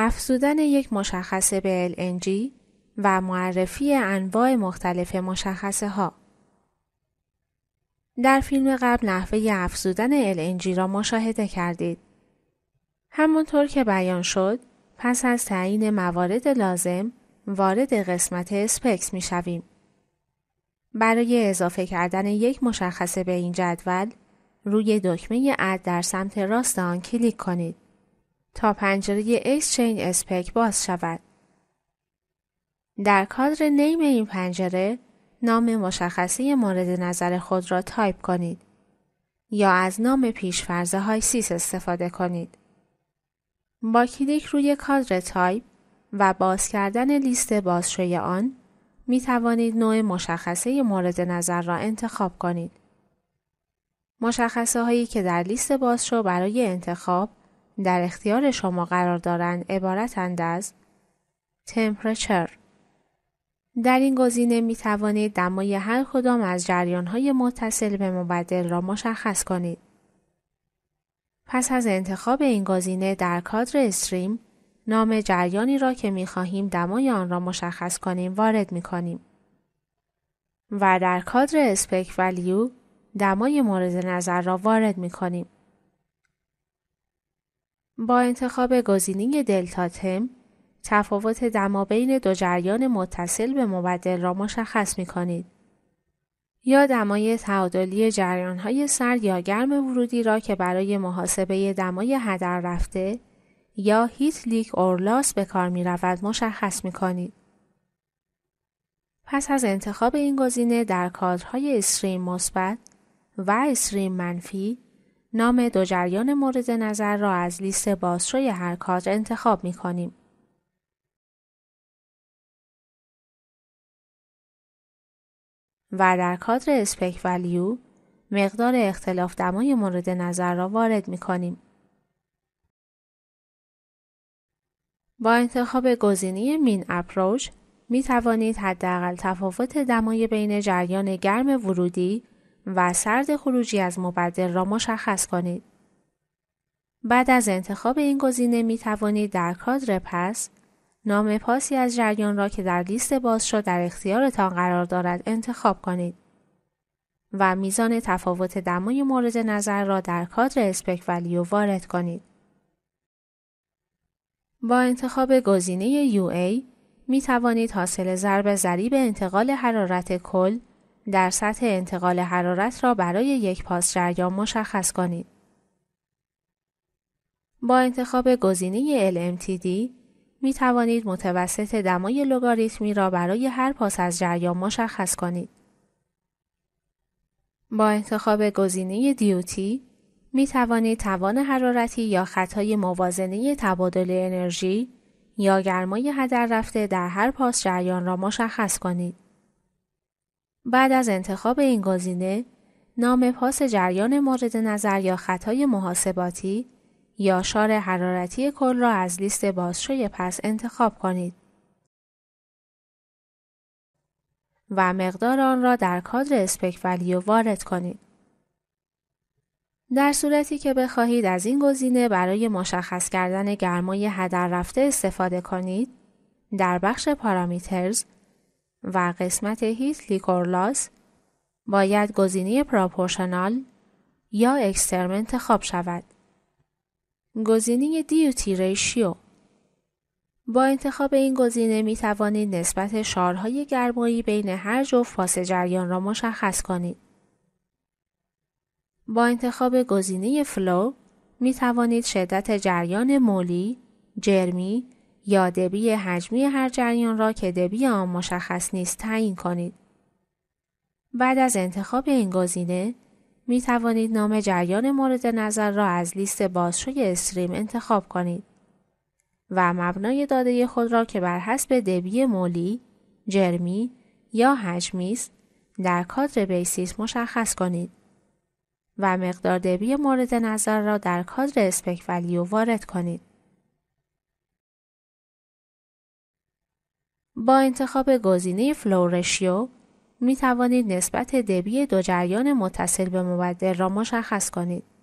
افزودن یک مشخصه به LNG و معرفی انواع مختلف مشخصه ها در فیلم قبل نحوه افزودن LNG را مشاهده کردید. همونطور که بیان شد، پس از تعیین موارد لازم وارد قسمت اسپکس می شویم. برای اضافه کردن یک مشخصه به این جدول، روی دکمه اد در سمت راست آن کلیک کنید. تا پنجره اکسچنج اسپک باز شود. در کادر نیم این پنجره نام مشخصه مورد نظر خود را تایپ کنید یا از نام پیشفرزه های سیس استفاده کنید. با کلیک روی کادر تایپ و باز کردن لیست بازشوی آن می توانید نوع مشخصه مورد نظر را انتخاب کنید. مشخصه هایی که در لیست بازشو برای انتخاب در اختیار شما قرار دارند عبارتند از تمپرچر در این گزینه می توانید دمای هر کدام از جریان های متصل به مبدل را مشخص کنید. پس از انتخاب این گزینه در کادر استریم نام جریانی را که می خواهیم دمای آن را مشخص کنیم وارد می کنیم. و در کادر اسپک ولیو دمای مورد نظر را وارد می کنیم. با انتخاب گزینه دلتا تم تفاوت دما بین دو جریان متصل به مبدل را مشخص می کنید. یا دمای تعادلی های سرد یا گرم ورودی را که برای محاسبه دمای هدر رفته یا هیت لیک اورلاس به کار می رود مشخص می کنید. پس از انتخاب این گزینه در کادرهای استریم مثبت و استریم منفی نام دو جریان مورد نظر را از لیست بازشوی هر کادر انتخاب می کنیم. و در کادر اسپک ولیو مقدار اختلاف دمای مورد نظر را وارد می کنیم. با انتخاب گزینه مین اپروچ می توانید حداقل تفاوت دمای بین جریان گرم ورودی و سرد خروجی از مبدل را مشخص کنید. بعد از انتخاب این گزینه می توانید در کادر پس نام پاسی از جریان را که در لیست شد در اختیارتان قرار دارد انتخاب کنید و میزان تفاوت دمای مورد نظر را در کادر اسپک ولیو وارد کنید. با انتخاب گزینه UA می توانید حاصل ضرب ضریب انتقال حرارت کل در سطح انتقال حرارت را برای یک پاس جریان مشخص کنید. با انتخاب گزینه LMTD می توانید متوسط دمای لگاریتمی را برای هر پاس از جریان مشخص کنید. با انتخاب گزینه دیوتی می توانید توان حرارتی یا خطای موازنه تبادل انرژی یا گرمای هدر رفته در هر پاس جریان را مشخص کنید. بعد از انتخاب این گزینه نام پاس جریان مورد نظر یا خطای محاسباتی یا شار حرارتی کل را از لیست بازشوی پس انتخاب کنید و مقدار آن را در کادر اسپک وارد کنید. در صورتی که بخواهید از این گزینه برای مشخص کردن گرمای هدر رفته استفاده کنید، در بخش پارامیترز، و قسمت هیت لیکورلاس باید گزینه پراپورشنال یا اکسترم انتخاب شود. گزینه دیوتی ریشیو با انتخاب این گزینه می توانید نسبت شارهای گرمایی بین هر جفت پاس جریان را مشخص کنید. با انتخاب گزینه فلو می توانید شدت جریان مولی، جرمی یا دبی حجمی هر جریان را که دبی آن مشخص نیست تعیین کنید. بعد از انتخاب این گزینه می توانید نام جریان مورد نظر را از لیست بازشوی استریم انتخاب کنید و مبنای داده خود را که بر حسب دبی مولی، جرمی یا حجمی است در کادر بیسیس مشخص کنید و مقدار دبی مورد نظر را در کادر اسپک ولیو وارد کنید. با انتخاب گزینه فلورشیو می توانید نسبت دبی دو جریان متصل به مبدل را مشخص کنید.